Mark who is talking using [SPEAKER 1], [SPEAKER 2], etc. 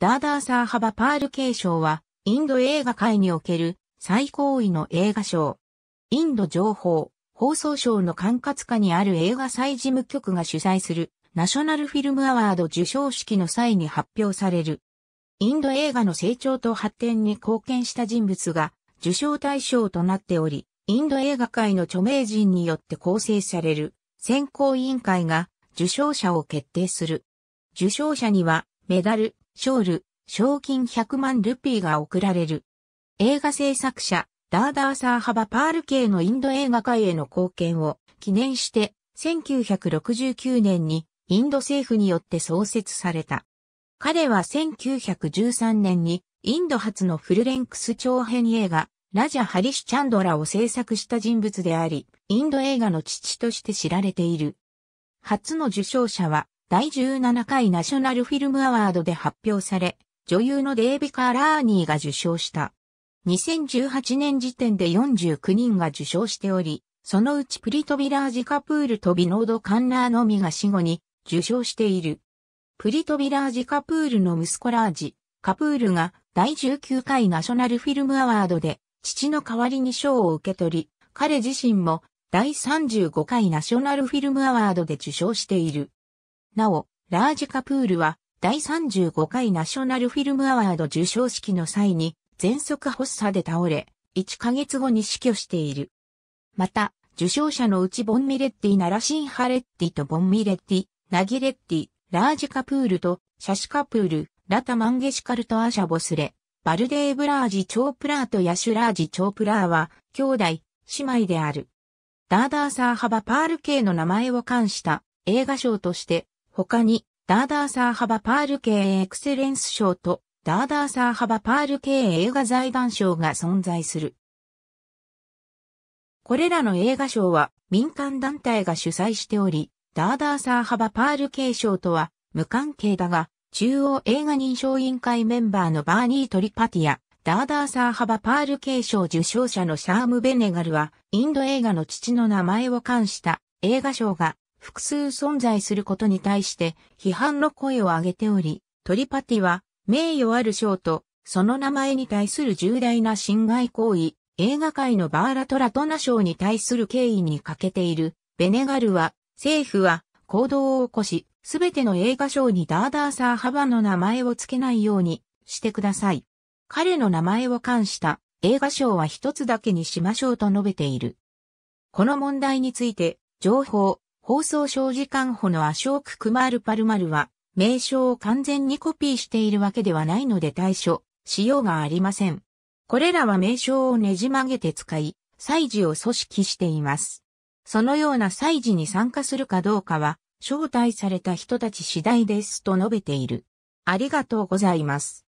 [SPEAKER 1] ダーダーサーハバパール継承は、インド映画界における最高位の映画賞。インド情報、放送省の管轄下にある映画祭事務局が主催するナショナルフィルムアワード受賞式の際に発表される。インド映画の成長と発展に貢献した人物が受賞対象となっており、インド映画界の著名人によって構成される選考委員会が受賞者を決定する。受賞者にはメダル、ショール、賞金100万ルピーが贈られる。映画制作者、ダーダーサーハバパール系のインド映画界への貢献を記念して、1969年にインド政府によって創設された。彼は1913年にインド初のフルレンクス長編映画、ラジャ・ハリシチャンドラを制作した人物であり、インド映画の父として知られている。初の受賞者は、第17回ナショナルフィルムアワードで発表され、女優のデイビカ・ラーニーが受賞した。2018年時点で49人が受賞しており、そのうちプリトビラージカプールとビノード・カンラーのみが死後に受賞している。プリトビラージカプールの息子ラージ、カプールが第19回ナショナルフィルムアワードで父の代わりに賞を受け取り、彼自身も第35回ナショナルフィルムアワードで受賞している。なお、ラージカプールは、第35回ナショナルフィルムアワード受賞式の際に、喘息発作で倒れ、1ヶ月後に死去している。また、受賞者のうちボンミレッティナラシンハレッティとボンミレッティ、ナギレッティ、ラージカプールとシャシカプール、ラタマンゲシカルトアシャボスレ、バルデーブラージ・チョープラーとヤシュラージ・チョープラーは、兄弟、姉妹である。ダーダーサーハバパール系の名前を冠した映画賞として他に、ダーダーサー幅パール系エクセレンス賞と、ダーダーサー幅パール系映画財団賞が存在する。これらの映画賞は民間団体が主催しており、ダーダーサー幅パール系賞とは無関係だが、中央映画認証委員会メンバーのバーニー・トリパティア、ダーダーサー幅パール系賞受賞者のシャーム・ベネガルは、インド映画の父の名前を冠した映画賞が複数存在することに対して批判の声を上げており、トリパティは名誉ある賞とその名前に対する重大な侵害行為、映画界のバーラトラトナ賞に対する敬意に欠けている。ベネガルは、政府は行動を起こし、すべての映画賞にダーダーサーハバの名前を付けないようにしてください。彼の名前を冠した映画賞は一つだけにしましょうと述べている。この問題について、情報、放送小時間補のアショーククマールパルマルは、名称を完全にコピーしているわけではないので対処、しようがありません。これらは名称をねじ曲げて使い、祭事を組織しています。そのような祭事に参加するかどうかは、招待された人たち次第ですと述べている。ありがとうございます。